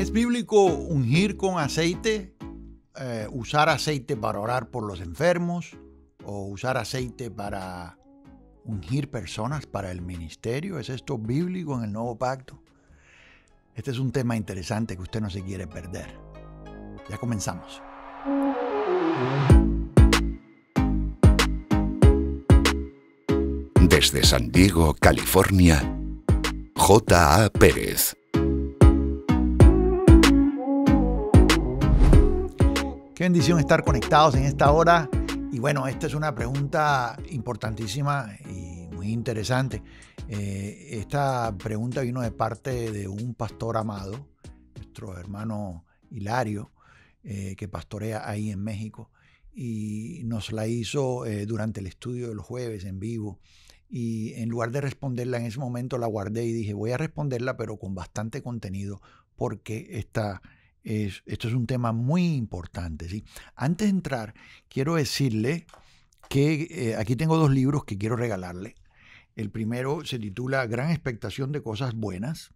¿Es mm. bíblico ungir con aceite? Eh, ¿Usar aceite para orar por los enfermos? ¿O usar aceite para ungir personas para el ministerio? ¿Es esto bíblico en el nuevo pacto? Este es un tema interesante que usted no se quiere perder. Ya comenzamos. Desde San Diego, California, J.A. Pérez. Qué bendición estar conectados en esta hora. Y bueno, esta es una pregunta importantísima y muy interesante. Eh, esta pregunta vino de parte de un pastor amado, nuestro hermano Hilario, eh, que pastorea ahí en México. Y nos la hizo eh, durante el estudio de los jueves en vivo y en lugar de responderla en ese momento la guardé y dije voy a responderla pero con bastante contenido porque esta esto es un tema muy importante. ¿sí? Antes de entrar, quiero decirle que eh, aquí tengo dos libros que quiero regalarle. El primero se titula Gran expectación de cosas buenas.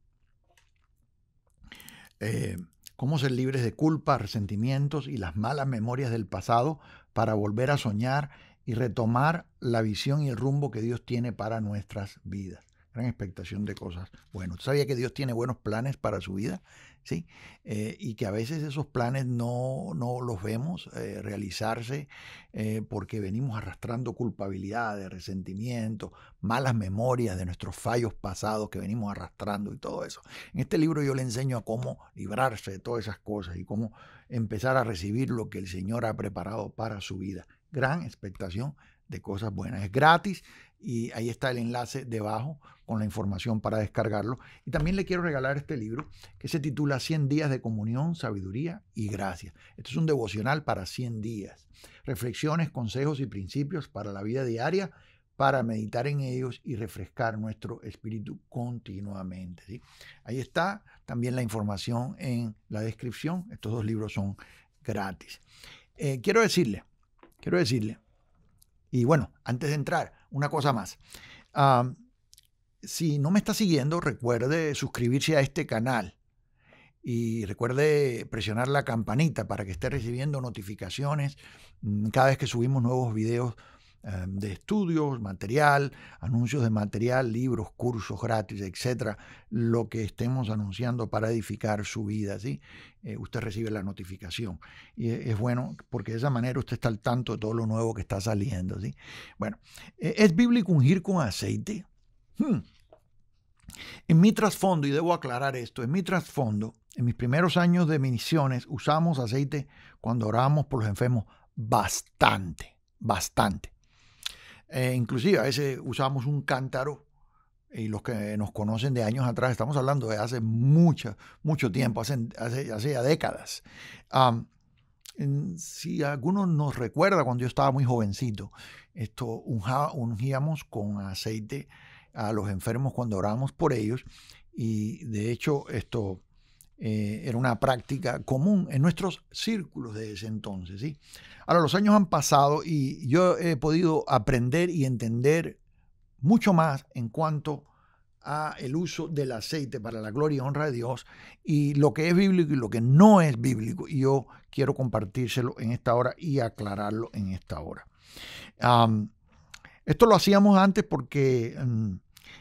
Eh, cómo ser libres de culpa, resentimientos y las malas memorias del pasado para volver a soñar y retomar la visión y el rumbo que Dios tiene para nuestras vidas. Gran expectación de cosas. Bueno, ¿sabía que Dios tiene buenos planes para su vida? Eh, y que a veces esos planes no, los vemos eh, realizarse eh, porque venimos arrastrando culpabilidades, resentimiento, malas memorias de nuestros fallos pasados que venimos arrastrando y todo eso. En este libro yo le enseño a cómo librarse de todas esas cosas y cómo empezar a recibir lo que el Señor ha preparado para su vida. Gran expectación de cosas buenas. Es gratis y ahí está el enlace debajo con la información para descargarlo. Y también le quiero regalar este libro que se titula 100 días de comunión, sabiduría y gracias, Esto es un devocional para 100 días. Reflexiones, consejos y principios para la vida diaria para meditar en ellos y refrescar nuestro espíritu continuamente. Ahí está también la información en la descripción. Estos dos libros son gratis. Eh, quiero decirle, quiero decirle y bueno, antes de entrar, una cosa más. si no me está siguiendo, recuerde suscribirse a este canal y recuerde presionar la campanita para que esté recibiendo notificaciones mm, cada vez que subimos nuevos videos Em, de estudios, material, anuncios de material, libros, cursos gratis, etcétera, lo que estemos anunciando para edificar su vida, ¿sí? Eh, usted recibe la notificación. Y e, es bueno porque de esa manera usted está al tanto de todo lo nuevo que está saliendo, ¿sí? Bueno, e, ¿es bíblico ungir con aceite? Hmm. En mi trasfondo, y debo aclarar esto, en mi trasfondo, en mis primeros años de misiones usamos aceite cuando orábamos por los enfermos bastante, bastante eh, inclusive a veces usamos un cántaro y los que nos conocen de años atrás, estamos hablando de hace mucho, mucho tiempo, hace, ya décadas. si alguno nos recuerda cuando yo estaba muy jovencito, esto ungíamos con aceite a los enfermos cuando orábamos por ellos y de hecho esto eh, era una práctica común en nuestros círculos de ese entonces. ¿sí? Ahora los años han pasado y yo he podido aprender y entender mucho más en cuanto a el uso del aceite para la gloria y honra de Dios y lo que es bíblico y lo que no es bíblico. Y yo quiero compartírselo en esta hora y aclararlo en esta hora. esto lo hacíamos antes porque mm,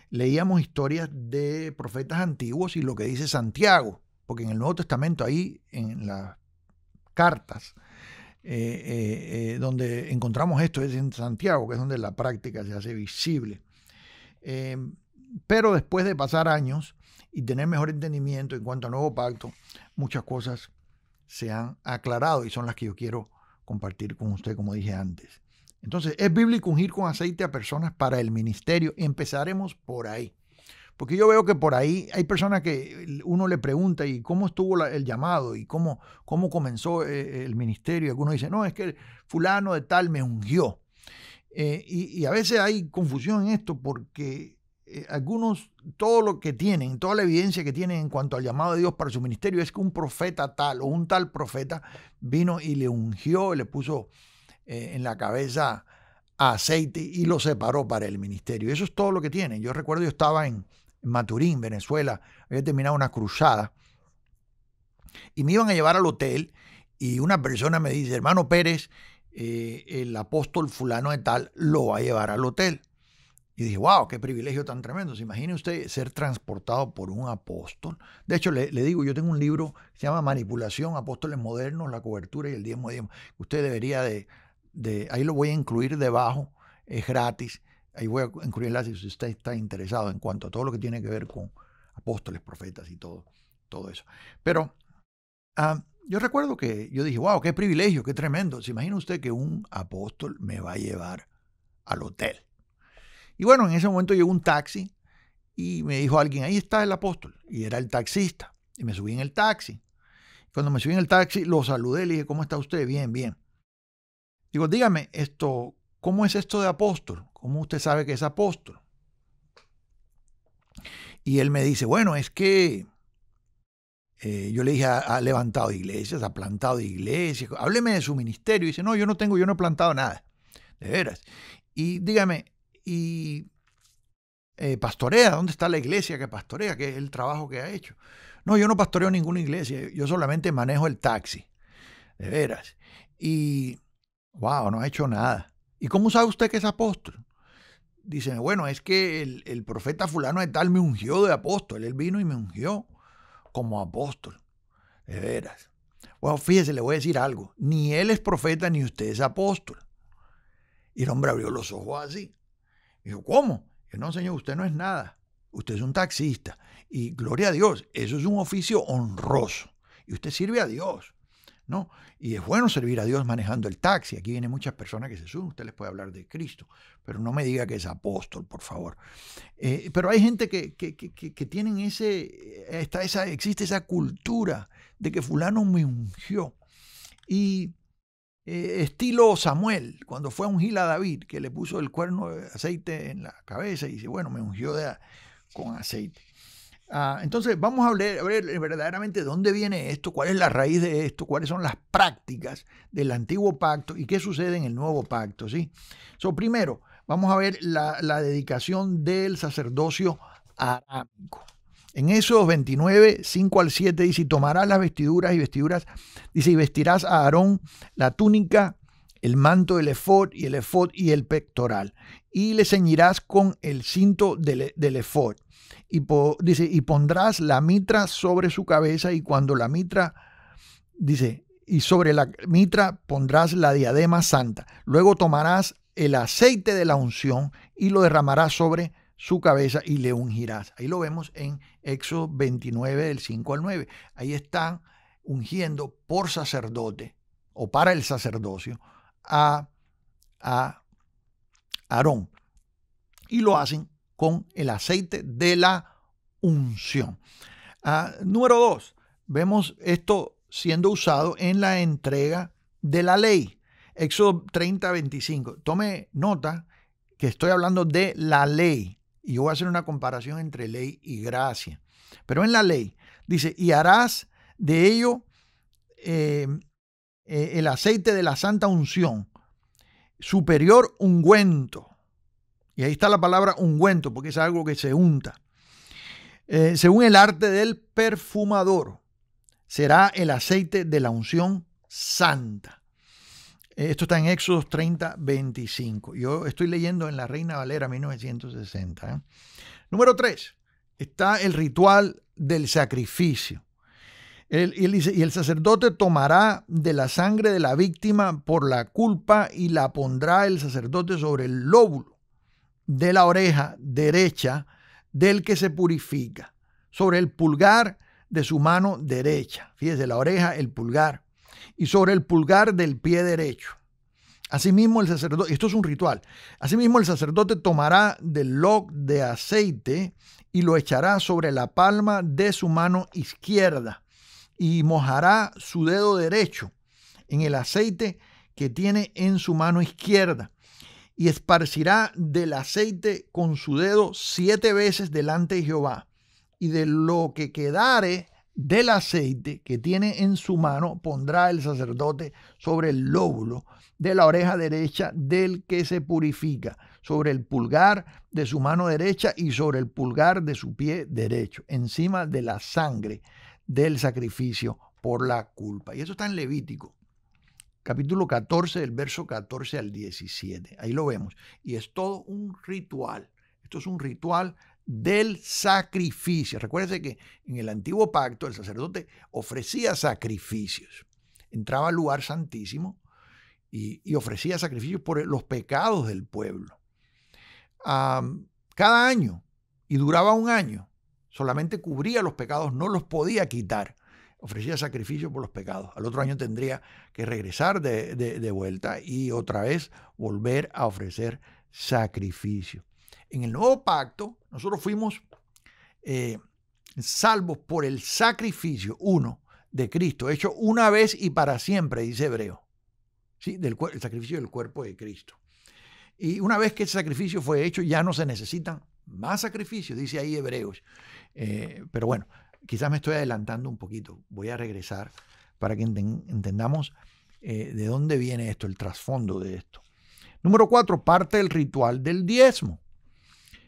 leíamos historias de profetas antiguos y lo que dice Santiago porque en el Nuevo Testamento ahí, en las cartas, eh, eh, eh, donde encontramos esto es en Santiago, que es donde la práctica se hace visible. Em, pero después de pasar años y tener mejor entendimiento en cuanto al nuevo pacto, muchas cosas se han aclarado y son las que yo quiero compartir con usted, como dije antes. Entonces, ¿es bíblico ungir con aceite a personas para el ministerio? Empezaremos por ahí. Porque yo veo que por ahí hay personas que eh, uno le pregunta, ¿y cómo estuvo el llamado? ¿Y cómo, cómo comenzó eh, eh, el ministerio? Y algunos dicen, no, es que fulano de tal me ungió. y, a veces hay confusión en esto porque algunos, todo lo que tienen, toda la evidencia que tienen en cuanto al llamado de Dios para su ministerio es que un profeta tal o un tal profeta vino y le ungió, le puso en la cabeza aceite y lo separó para el ministerio. Eso es todo lo que tienen. Yo recuerdo, yo estaba en, en Maturín, Venezuela, había terminado una cruzada. Y me iban a llevar al hotel y una persona me dice, hermano Pérez, eh, el apóstol fulano de tal lo va a llevar al hotel. Y dije, wow, qué privilegio tan tremendo. ¿Se imagina usted ser transportado por un apóstol? De hecho, le, digo, yo tengo un libro que se llama Manipulación, Apóstoles Modernos, la cobertura y el diezmo de Usted debería de, de, ahí lo voy a incluir debajo, es gratis ahí voy a incluir enlaces si usted está interesado en cuanto a todo lo que tiene que ver con apóstoles, profetas y todo, todo eso. Pero ah, yo recuerdo que yo dije, wow, qué privilegio, qué tremendo. ¿Se imagina usted que un apóstol me va a llevar al hotel? Y bueno, en ese momento llegó un taxi y me dijo alguien, ahí está el apóstol. Y era el taxista. Y me subí en el taxi. Cuando me subí en el taxi, lo saludé, le dije, ¿cómo está usted? Bien, bien. Digo, dígame esto, ¿Cómo es esto de apóstol? ¿Cómo usted sabe que es apóstol? Y él me dice, bueno, es que eh, yo le dije, ha, levantado iglesias, ha plantado iglesias, hábleme de su ministerio. Y dice, no, yo no tengo, yo no he plantado nada, de veras. Y dígame, ¿y eh, pastorea? ¿Dónde está la iglesia que pastorea? ¿Qué es el trabajo que ha hecho? No, yo no pastoreo ninguna iglesia, yo solamente manejo el taxi, de veras. Y, wow, no ha hecho nada. ¿Y cómo sabe usted que es apóstol? Dice, bueno, es que el, profeta fulano de tal me ungió de apóstol. Él vino y me ungió como apóstol. De veras. Bueno, fíjese, le voy a decir algo. Ni él es profeta ni usted es apóstol. Y el hombre abrió los ojos así. Dijo, ¿cómo? Yo no, señor, usted no es nada. Usted es un taxista. Y gloria a Dios, eso es un oficio honroso. Y usted sirve a Dios. Y es bueno servir a Dios manejando el taxi. Aquí vienen muchas personas que se suben, usted les puede hablar de Cristo, pero no me diga que es apóstol, por favor. Eh, pero hay gente que, que, que, que, tienen ese, eh, está esa, existe esa cultura de que fulano me ungió. Y eh, estilo Samuel, cuando fue a ungir a David, que le puso el cuerno de aceite en la cabeza y dice, bueno, me ungió de, con aceite. Ah, entonces vamos a ver, eh, verdaderamente dónde viene esto, cuál es la raíz de esto, cuáles son las prácticas del antiguo pacto y qué sucede en el nuevo pacto. ¿sí? So, primero, vamos a ver la, dedicación del sacerdocio arámico. En esos 29, 5 al 7 dice, y tomarás las vestiduras y vestiduras, dice, y vestirás a Aarón la túnica el manto, del efod y el efod y el pectoral. Y le ceñirás con el cinto del, e, del Y, dice, y pondrás la mitra sobre su cabeza y cuando la mitra, dice, y sobre la mitra pondrás la diadema santa. Luego tomarás el aceite de la unción y lo derramarás sobre su cabeza y le ungirás. Ahí lo vemos en Éxodo 29 del 5 al 9. Ahí están ungiendo por sacerdote o para el sacerdocio a, a Aarón. Y lo hacen con el aceite de la unción. Ah, número dos, vemos esto siendo usado en la entrega de la ley. Éxodo 30, 25. Tome nota que estoy hablando de la ley. Y yo voy a hacer una comparación entre ley y gracia. Pero en la ley dice, y harás de ello eh, eh, el aceite de la santa unción, superior ungüento. Y ahí está la palabra ungüento, porque es algo que se unta. Eh, según el arte del perfumador, será el aceite de la unción santa. Eh, esto está en Éxodos 30, 25. Yo estoy leyendo en la Reina Valera 1960. Número 3. Está el ritual del sacrificio y el sacerdote tomará de la sangre de la víctima por la culpa y la pondrá el sacerdote sobre el lóbulo de la oreja derecha del que se purifica, sobre el pulgar de su mano derecha. Fíjese, la oreja, el pulgar, y sobre el pulgar del pie derecho. Asimismo el sacerdote, esto es un ritual, asimismo el sacerdote tomará del log de aceite y lo echará sobre la palma de su mano izquierda y mojará su dedo derecho en el aceite que tiene en su mano izquierda y esparcirá del aceite con su dedo siete veces delante de Jehová. Y de lo que quedare del aceite que tiene en su mano pondrá el sacerdote sobre el lóbulo de la oreja derecha del que se purifica, sobre el pulgar de su mano derecha y sobre el pulgar de su pie derecho, encima de la sangre del sacrificio por la culpa. Y eso está en Levítico, capítulo 14, del verso 14 al 17. Ahí lo vemos. Y es todo un ritual. Esto es un ritual del sacrificio. Recuérdense que en el antiguo pacto el sacerdote ofrecía sacrificios. Entraba al lugar santísimo y, ofrecía sacrificios por los pecados del pueblo. cada año y duraba un año solamente cubría los pecados, no los podía quitar. Ofrecía sacrificio por los pecados. Al otro año tendría que regresar de, vuelta y otra vez volver a ofrecer sacrificio. En el nuevo pacto, nosotros fuimos eh, salvos por el sacrificio, uno, de Cristo, hecho una vez y para siempre, dice Hebreo. ¿Sí? Del, el sacrificio del cuerpo de Cristo. Y una vez que ese sacrificio fue hecho, ya no se necesitan más sacrificio, dice ahí Hebreos. Eh, pero bueno, quizás me estoy adelantando un poquito, voy a regresar para que entendamos eh, de dónde viene esto, el trasfondo de esto. Número cuatro, parte del ritual del diezmo.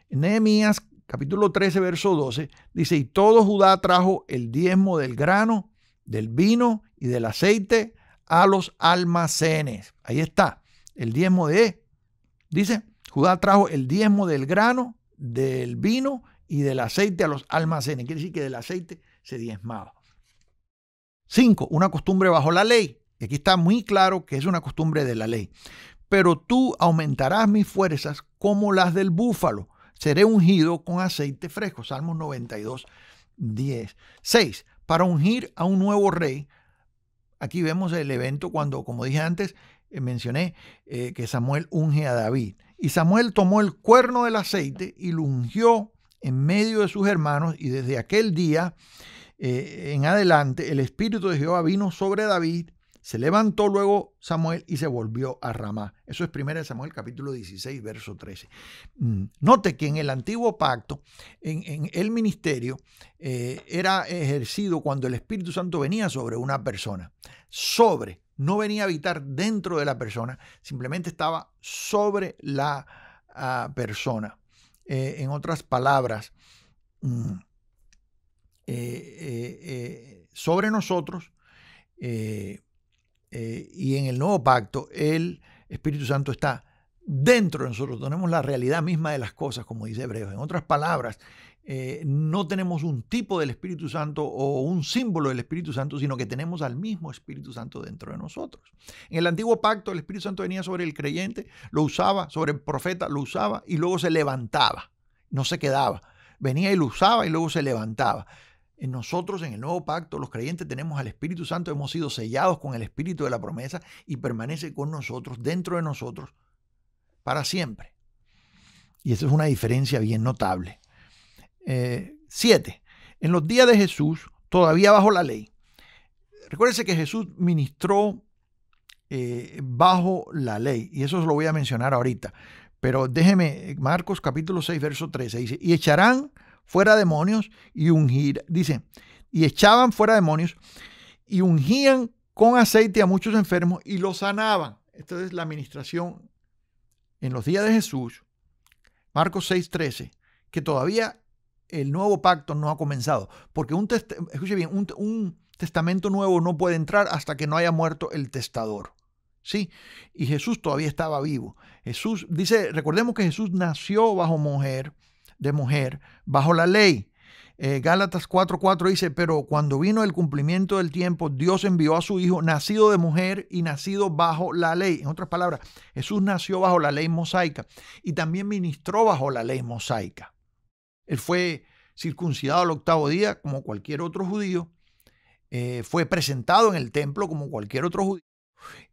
En Nehemías capítulo 13, verso 12, dice, y todo Judá trajo el diezmo del grano, del vino y del aceite a los almacenes. Ahí está, el diezmo de, dice, Judá trajo el diezmo del grano, del vino y del aceite a los almacenes. Quiere decir que del aceite se diezmaba. Cinco, una costumbre bajo la ley. Y aquí está muy claro que es una costumbre de la ley. Pero tú aumentarás mis fuerzas como las del búfalo. Seré ungido con aceite fresco. Salmos 92, 10. 6. Para ungir a un nuevo rey. Aquí vemos el evento cuando, como dije antes, eh, mencioné eh, que Samuel unge a David. Y Samuel tomó el cuerno del aceite y lo ungió en medio de sus hermanos y desde aquel día eh, en adelante el Espíritu de Jehová vino sobre David, se levantó luego Samuel y se volvió a Ramá. Eso es 1 Samuel capítulo 16, verso 13. Mm, note que en el antiguo pacto, en, el ministerio, eh, era ejercido cuando el Espíritu Santo venía sobre una persona, sobre no venía a habitar dentro de la persona, simplemente estaba sobre la ah, persona. Eh, en otras palabras, mm, eh, eh, sobre nosotros y en el nuevo pacto, el Espíritu Santo está dentro de nosotros tenemos la realidad misma de las cosas, como dice Hebreos. En otras palabras, eh, no tenemos un tipo del Espíritu Santo o un símbolo del Espíritu Santo, sino que tenemos al mismo Espíritu Santo dentro de nosotros. En el antiguo pacto el Espíritu Santo venía sobre el creyente, lo usaba, sobre el profeta lo usaba y luego se levantaba, no se quedaba. Venía y lo usaba y luego se levantaba. En nosotros, en el nuevo pacto, los creyentes tenemos al Espíritu Santo, hemos sido sellados con el Espíritu de la promesa y permanece con nosotros, dentro de nosotros, para siempre. Y esa es una diferencia bien notable. Eh, siete, en los días de Jesús, todavía bajo la ley. Recuérdense que Jesús ministró eh, bajo la ley, y eso lo voy a mencionar ahorita. Pero déjeme, Marcos capítulo 6, verso 13, dice, y echarán fuera demonios y ungir, dice, y echaban fuera demonios y ungían con aceite a muchos enfermos y los sanaban. Esta es la administración en los días de Jesús, Marcos 6:13, que todavía el nuevo pacto no ha comenzado, porque un, escuche bien, un, un testamento nuevo no puede entrar hasta que no haya muerto el testador. Sí, y Jesús todavía estaba vivo. Jesús dice, recordemos que Jesús nació bajo mujer, de mujer, bajo la ley, eh, Gálatas 4:4 dice, pero cuando vino el cumplimiento del tiempo, Dios envió a su Hijo, nacido de mujer y nacido bajo la ley. En otras palabras, Jesús nació bajo la ley mosaica y también ministró bajo la ley mosaica. Él fue circuncidado al octavo día como cualquier otro judío, eh, fue presentado en el templo como cualquier otro judío,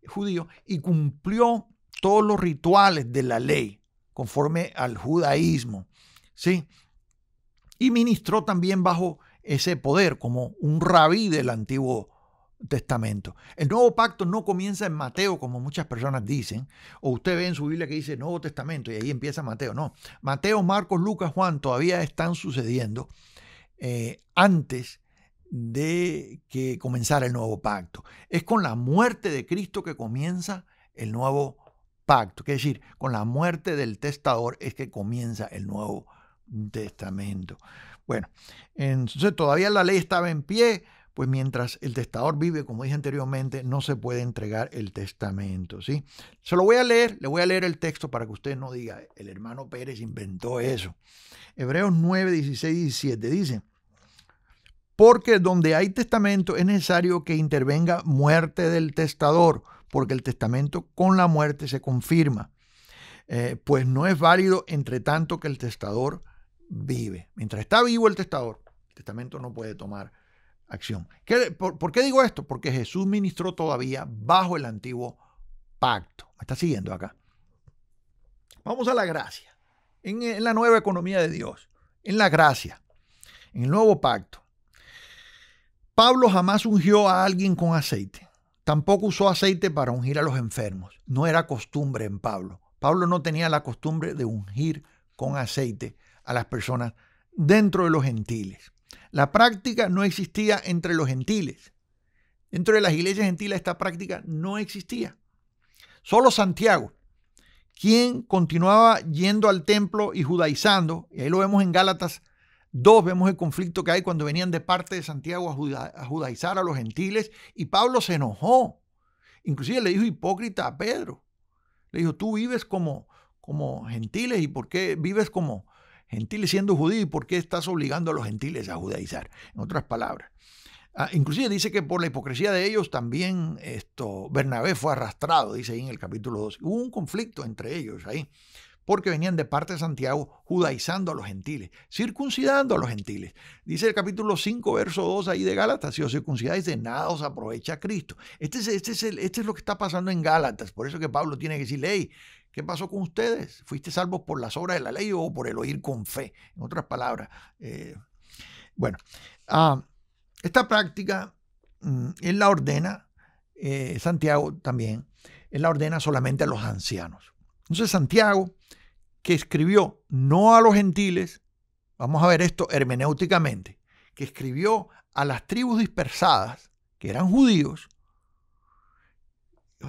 judío y cumplió todos los rituales de la ley conforme al judaísmo. ¿Sí? y ministró también bajo ese poder como un rabí del Antiguo Testamento. El nuevo pacto no comienza en Mateo, como muchas personas dicen, o usted ve en su Biblia que dice Nuevo Testamento y ahí empieza Mateo. No, Mateo, Marcos, Lucas, Juan todavía están sucediendo eh, antes de que comenzara el nuevo pacto. Es con la muerte de Cristo que comienza el nuevo pacto. Es decir, con la muerte del testador es que comienza el nuevo testamento. Bueno, entonces todavía la ley estaba en pie, pues mientras el testador vive, como dije anteriormente, no se puede entregar el testamento, ¿sí? Se lo voy a leer, le voy a leer el texto para que usted no diga, el hermano Pérez inventó eso. Hebreos 9, 16 y 17 dice, porque donde hay testamento es necesario que intervenga muerte del testador, porque el testamento con la muerte se confirma, eh, pues no es válido entre tanto que el testador vive. Mientras está vivo el testador, el testamento no puede tomar acción. por, qué digo esto? Porque Jesús ministró todavía bajo el antiguo pacto. está siguiendo acá. Vamos a la gracia. En, en la nueva economía de Dios. En la gracia. En el nuevo pacto. Pablo jamás ungió a alguien con aceite. Tampoco usó aceite para ungir a los enfermos. No era costumbre en Pablo. Pablo no tenía la costumbre de ungir con aceite a las personas dentro de los gentiles. La práctica no existía entre los gentiles. Dentro de las iglesias gentiles esta práctica no existía. Solo Santiago, quien continuaba yendo al templo y judaizando, y ahí lo vemos en Gálatas 2, vemos el conflicto que hay cuando venían de parte de Santiago a, a judaizar a los gentiles, y Pablo se enojó. Inclusive le dijo hipócrita a Pedro. Le dijo, tú vives como, como gentiles y por qué vives como, Gentiles siendo judíos, por qué estás obligando a los gentiles a judaizar? En otras palabras. Ah, inclusive dice que por la hipocresía de ellos también esto, Bernabé fue arrastrado, dice ahí en el capítulo 2. Hubo un conflicto entre ellos ahí, porque venían de parte de Santiago judaizando a los gentiles, circuncidando a los gentiles. Dice el capítulo 5, verso 2 ahí de Gálatas, si os circuncidáis de nada os aprovecha Cristo. Este es, este es, este es lo que está pasando en Gálatas, por eso que Pablo tiene que decir, ley. ¿Qué pasó con ustedes? ¿Fuiste salvos por las obras de la ley o por el oír con fe? En otras palabras, eh, bueno, ah, esta práctica, mm, él la ordena, eh, Santiago también, él la ordena solamente a los ancianos. Entonces Santiago, que escribió no a los gentiles, vamos a ver esto hermenéuticamente, que escribió a las tribus dispersadas, que eran judíos,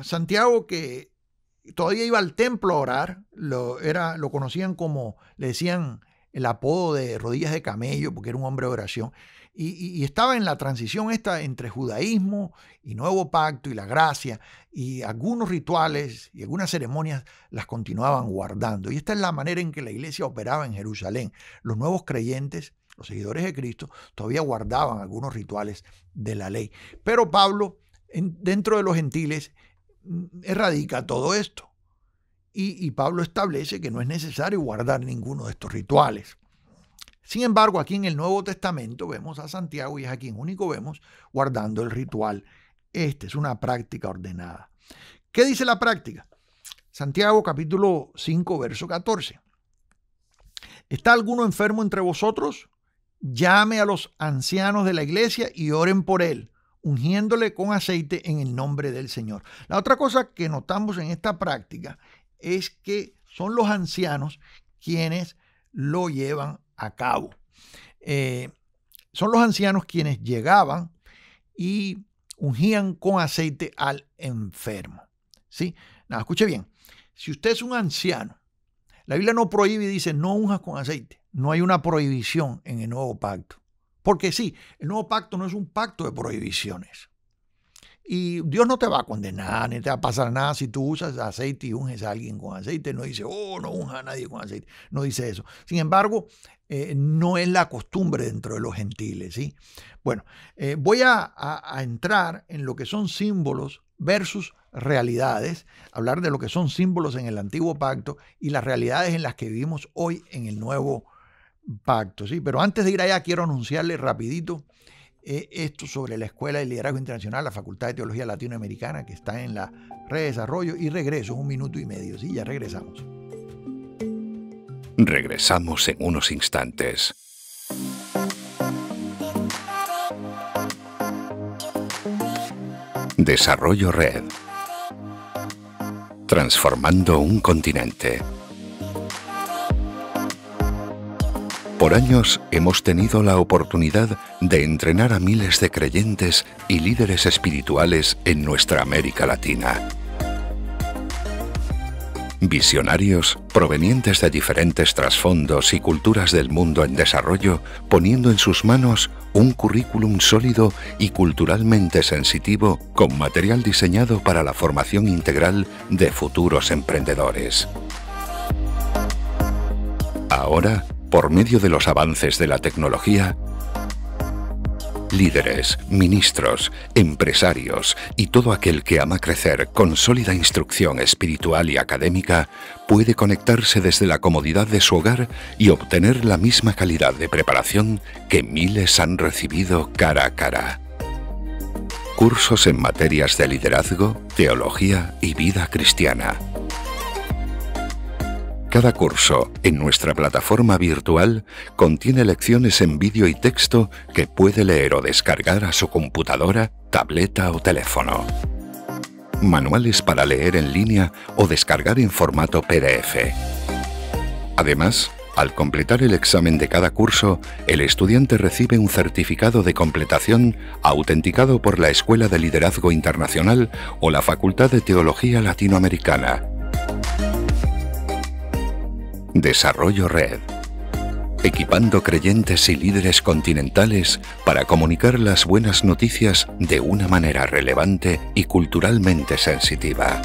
Santiago que todavía iba al templo a orar, lo, era, lo conocían como, le decían el apodo de rodillas de camello, porque era un hombre de oración, y, estaba en la transición esta entre judaísmo y nuevo pacto y la gracia, y algunos rituales y algunas ceremonias las continuaban guardando. Y esta es la manera en que la iglesia operaba en Jerusalén. Los nuevos creyentes, los seguidores de Cristo, todavía guardaban algunos rituales de la ley. Pero Pablo, dentro de los gentiles, Mm, erradica todo esto. Y, Pablo establece que no es necesario guardar ninguno de estos rituales. Sin embargo, aquí en el Nuevo Testamento vemos a Santiago y es a quien único vemos guardando el ritual. Esta es una práctica ordenada. ¿Qué dice la práctica? Santiago capítulo 5, verso 14. ¿Está alguno enfermo entre vosotros? Llame a los ancianos de la iglesia y oren por él, ungiéndole con aceite en el nombre del Señor. La otra cosa que notamos en esta práctica es que son los ancianos quienes lo llevan a cabo. Eh, son los ancianos quienes llegaban y ungían con aceite al enfermo. ¿Sí? escuche bien, si usted es un anciano, la Biblia no prohíbe y dice no unjas con aceite. No hay una prohibición en el nuevo pacto. Porque sí, el nuevo pacto no es un pacto de prohibiciones. Y Dios no te va a condenar, ni te va a pasar nada si tú usas aceite y unges a alguien con aceite. No dice, oh, no unja a nadie con aceite. No dice eso. Sin embargo, eh, no es la costumbre dentro de los gentiles. ¿sí? Bueno, eh, voy a, entrar en lo que son símbolos versus realidades, hablar de lo que son símbolos en el antiguo pacto y las realidades en las que vivimos hoy en el nuevo pacto, ¿sí? Pero antes de ir allá quiero anunciarle rapidito eh, esto sobre la Escuela de Liderazgo Internacional, la Facultad de Teología Latinoamericana, que está en la red desarrollo. Y regreso, un minuto y medio, ¿sí? Ya regresamos. Regresamos en unos instantes. Desarrollo Red. Transformando un continente. Por años hemos tenido la oportunidad de entrenar a miles de creyentes y líderes espirituales en nuestra América Latina. Visionarios provenientes de diferentes trasfondos y culturas del mundo en desarrollo, poniendo en sus manos un currículum sólido y culturalmente sensitivo con material diseñado para la formación integral de futuros emprendedores. Ahora por medio de los avances de la tecnología, líderes, ministros, empresarios y todo aquel que ama crecer con sólida instrucción espiritual y académica puede conectarse desde la comodidad de su hogar y obtener la misma calidad de preparación que miles han recibido cara a cara. Cursos en materias de liderazgo, teología y vida cristiana. Cada curso en nuestra plataforma virtual contiene lecciones en vídeo y texto que puede leer o descargar a su computadora, tableta o teléfono. Manuales para leer en línea o descargar en formato PDF. Además, al completar el examen de cada curso, el estudiante recibe un certificado de completación autenticado por la Escuela de Liderazgo Internacional o la Facultad de Teología Latinoamericana Desarrollo Red. Equipando creyentes y líderes continentales para comunicar las buenas noticias de una manera relevante y culturalmente sensitiva.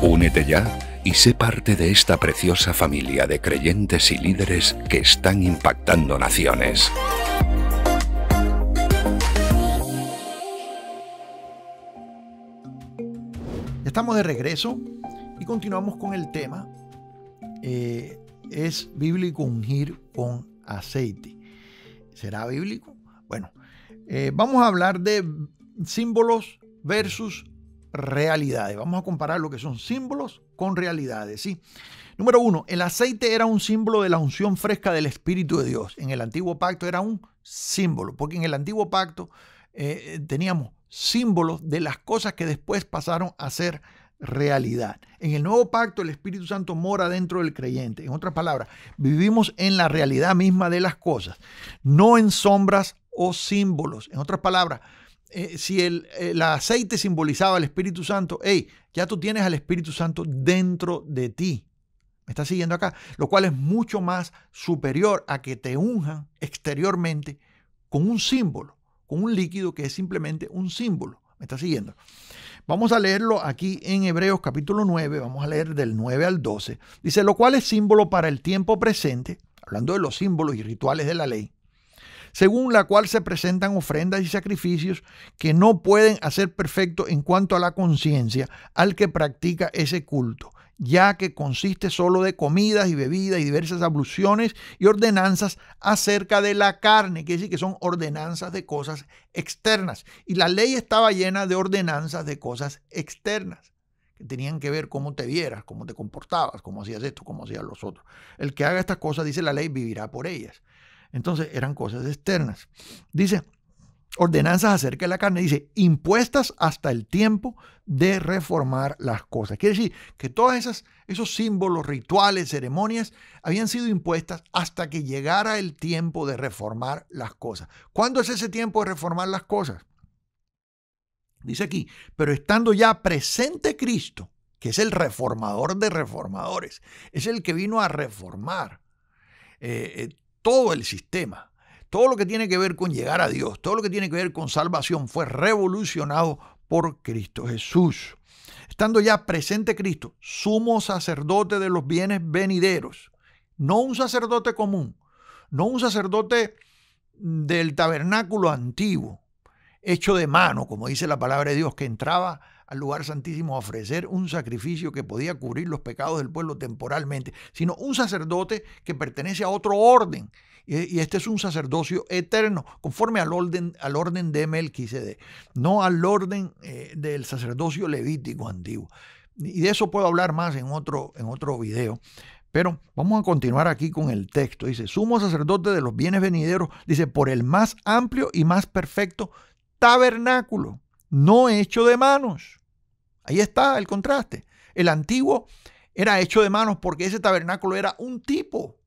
Únete ya y sé parte de esta preciosa familia de creyentes y líderes que están impactando naciones. Estamos de regreso y continuamos con el tema eh, es bíblico ungir con aceite. ¿Será bíblico? Bueno, eh, vamos a hablar de símbolos versus realidades. Vamos a comparar lo que son símbolos con realidades, ¿sí? Número uno, el aceite era un símbolo de la unción fresca del Espíritu de Dios. En el antiguo pacto era un símbolo, porque en el antiguo pacto eh, teníamos símbolos de las cosas que después pasaron a ser realidad. En el nuevo pacto el Espíritu Santo mora dentro del creyente. En otras palabras, vivimos en la realidad misma de las cosas, no en sombras o símbolos. En otras palabras, eh, si el, aceite simbolizaba al Espíritu Santo, hey, ya tú tienes al Espíritu Santo dentro de ti. Me está siguiendo acá, lo cual es mucho más superior a que te unjan exteriormente con un símbolo, con un líquido que es simplemente un símbolo. Me está siguiendo. Vamos a leerlo aquí en Hebreos capítulo 9, vamos a leer del 9 al 12. Dice, lo cual es símbolo para el tiempo presente, hablando de los símbolos y rituales de la ley, según la cual se presentan ofrendas y sacrificios que no pueden hacer perfecto en cuanto a la conciencia al que practica ese culto, ya que consiste solo de comidas y bebidas y diversas abluciones y ordenanzas acerca de la carne, quiere decir que son ordenanzas de cosas externas. Y la ley estaba llena de ordenanzas de cosas externas, que tenían que ver cómo te vieras, cómo te comportabas, cómo hacías esto, cómo hacías los otros. El que haga estas cosas, dice la ley, vivirá por ellas. Entonces eran cosas externas. Dice, ordenanzas acerca de la carne, dice, impuestas hasta el tiempo de reformar las cosas. Quiere decir que todos esas, esos símbolos, rituales, ceremonias, habían sido impuestas hasta que llegara el tiempo de reformar las cosas. ¿Cuándo es ese tiempo de reformar las cosas? Dice aquí, pero estando ya presente Cristo, que es el reformador de reformadores, es el que vino a reformar eh, eh, todo el sistema todo lo que tiene que ver con llegar a Dios, todo lo que tiene que ver con salvación fue revolucionado por Cristo Jesús. Estando ya presente Cristo, sumo sacerdote de los bienes venideros, no un sacerdote común, no un sacerdote del tabernáculo antiguo, hecho de mano, como dice la palabra de Dios, que entraba al lugar santísimo a ofrecer un sacrificio que podía cubrir los pecados del pueblo temporalmente, sino un sacerdote que pertenece a otro orden, y, este es un sacerdocio eterno, conforme al orden, al orden de Melquisede, no al orden eh, del sacerdocio levítico antiguo. Y de eso puedo hablar más en otro, en otro video. Pero vamos a continuar aquí con el texto. Dice, sumo sacerdote de los bienes venideros, dice, por el más amplio y más perfecto tabernáculo, no hecho de manos. Ahí está el contraste. El antiguo era hecho de manos porque ese tabernáculo era un tipo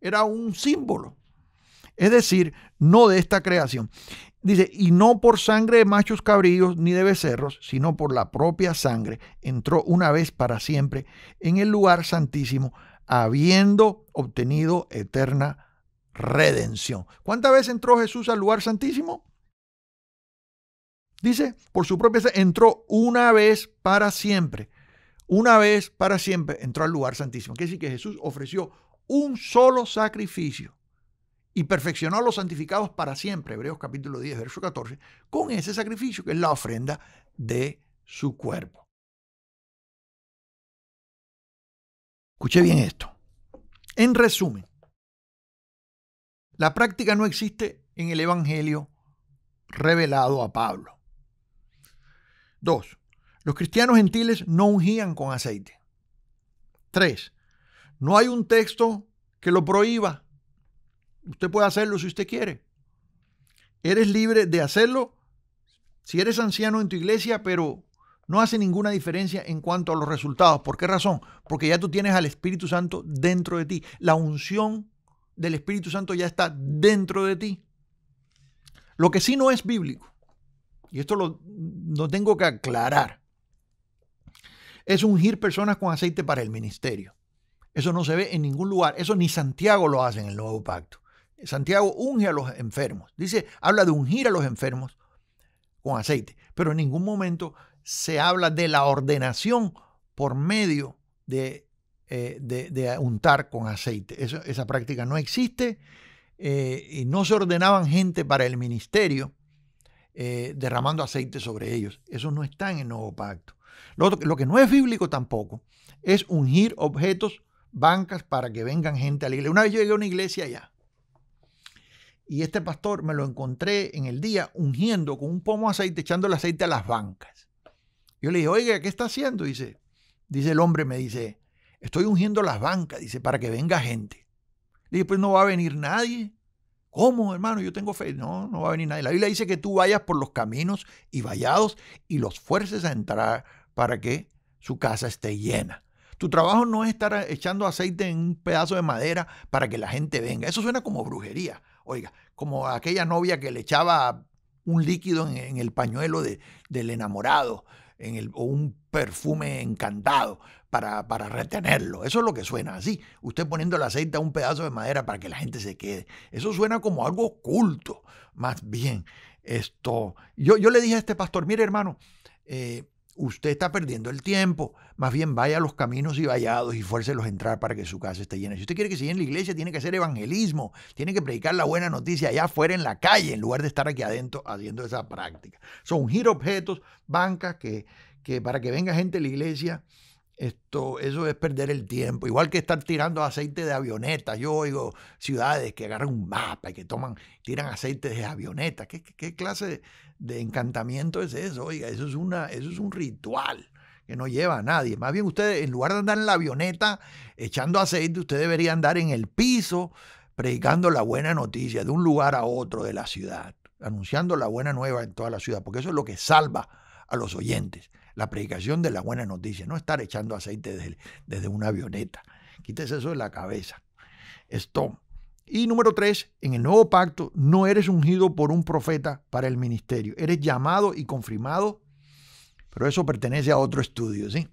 era un símbolo. Es decir, no de esta creación. Dice, y no por sangre de machos cabríos ni de becerros, sino por la propia sangre, entró una vez para siempre en el lugar santísimo, habiendo obtenido eterna redención. ¿Cuántas veces entró Jesús al lugar santísimo? Dice, por su propia sangre, entró una vez para siempre. Una vez para siempre entró al lugar santísimo. Quiere decir que Jesús ofreció un solo sacrificio y perfeccionó a los santificados para siempre, Hebreos capítulo 10, verso 14, con ese sacrificio que es la ofrenda de su cuerpo. Escuche bien esto. En resumen, la práctica no existe en el Evangelio revelado a Pablo. Dos, los cristianos gentiles no ungían con aceite. Tres, no hay un texto que lo prohíba. Usted puede hacerlo si usted quiere. Eres libre de hacerlo si eres anciano en tu iglesia, pero no hace ninguna diferencia en cuanto a los resultados. ¿Por qué razón? Porque ya tú tienes al Espíritu Santo dentro de ti. La unción del Espíritu Santo ya está dentro de ti. Lo que sí no es bíblico, y esto lo, tengo que aclarar, es ungir personas con aceite para el ministerio. Eso no se ve en ningún lugar. Eso ni Santiago lo hace en el nuevo pacto. Santiago unge a los enfermos. Dice, habla de ungir a los enfermos con aceite. Pero en ningún momento se habla de la ordenación por medio de, eh, de, untar con aceite. esa práctica no existe. Eh, y no se ordenaban gente para el ministerio eh, derramando aceite sobre ellos. Eso no está en el nuevo pacto. Lo, lo que no es bíblico tampoco es ungir objetos bancas para que vengan gente a la iglesia. Una vez yo llegué a una iglesia allá y este pastor me lo encontré en el día ungiendo con un pomo de aceite, echando el aceite a las bancas. Yo le dije, oiga, ¿qué está haciendo? Dice, dice el hombre, me dice, estoy ungiendo las bancas, dice, para que venga gente. Le dije, pues no va a venir nadie. ¿Cómo, hermano? Yo tengo fe. No, no va a venir nadie. La Biblia dice que tú vayas por los caminos y vallados y los fuerces a entrar para que su casa esté llena. Tu trabajo no es estar echando aceite en un pedazo de madera para que la gente venga. Eso suena como brujería. Oiga, como aquella novia que le echaba un líquido en, el pañuelo del enamorado en o un perfume encantado para, para, retenerlo. Eso es lo que suena así. Usted poniendo el aceite a un pedazo de madera para que la gente se quede. Eso suena como algo oculto. Más bien, esto. Yo, yo le dije a este pastor, mire hermano, eh, usted está perdiendo el tiempo. Más bien vaya a los caminos y vallados y fuércelos a entrar para que su casa esté llena. Si usted quiere que se en la iglesia, tiene que hacer evangelismo, tiene que predicar la buena noticia allá afuera en la calle, en lugar de estar aquí adentro haciendo esa práctica. Son giro objetos, bancas que para que venga gente a la iglesia. Esto, eso es perder el tiempo. Igual que estar tirando aceite de avioneta. Yo oigo ciudades que agarran un mapa y que toman, tiran aceite de avioneta. ¿Qué, clase de encantamiento es eso? Oiga, eso es, una, eso es un ritual que no lleva a nadie. Más bien ustedes, en lugar de andar en la avioneta echando aceite, usted debería andar en el piso predicando la buena noticia de un lugar a otro de la ciudad, anunciando la buena nueva en toda la ciudad, porque eso es lo que salva a los oyentes la predicación de la buena noticia, no estar echando aceite desde, una avioneta. Quítese eso de la cabeza. Esto. Y número tres, en el nuevo pacto no eres ungido por un profeta para el ministerio. Eres llamado y confirmado, pero eso pertenece a otro estudio, ¿sí?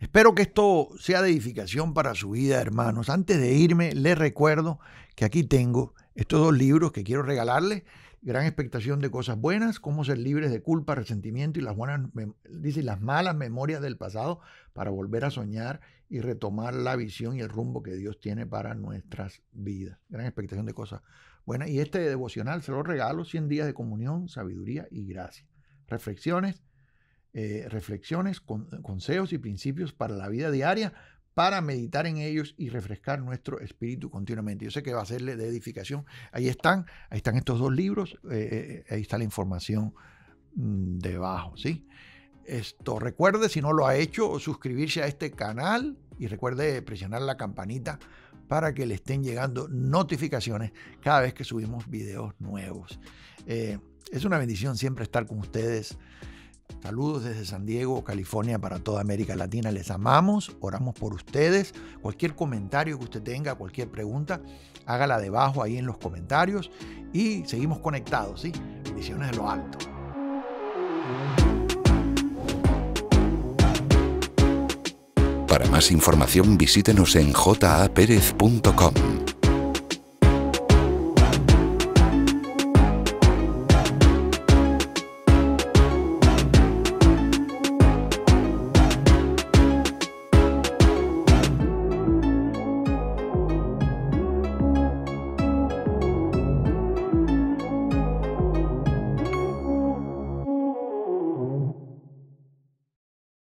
Espero que esto sea de edificación para su vida, hermanos. Antes de irme, les recuerdo que aquí tengo estos dos libros que quiero regalarles gran expectación de cosas buenas, como ser libres de culpa, resentimiento y las buenas, dice, las malas memorias del pasado para volver a soñar y retomar la visión y el rumbo que Dios tiene para nuestras vidas. Gran expectación de cosas buenas. Y este devocional se lo regalo, 100 días de comunión, sabiduría y gracia. Reflexiones, eh, reflexiones, consejos y principios para la vida diaria para meditar en ellos y refrescar nuestro espíritu continuamente. Yo sé que va a serle de edificación. Ahí están, ahí están estos dos libros, eh, eh, eh, ahí está la información mm, debajo, ¿sí? Esto, recuerde, si no lo ha hecho, suscribirse a este canal y recuerde presionar la campanita para que le estén llegando notificaciones cada vez que subimos videos nuevos. es una bendición siempre estar con ustedes. Saludos desde San Diego, California, para toda América Latina. Les amamos, oramos por ustedes. Cualquier comentario que usted tenga, cualquier pregunta, hágala debajo ahí en los comentarios y seguimos conectados, ¿sí? Bendiciones de lo alto. Para más información visítenos en japerez.com.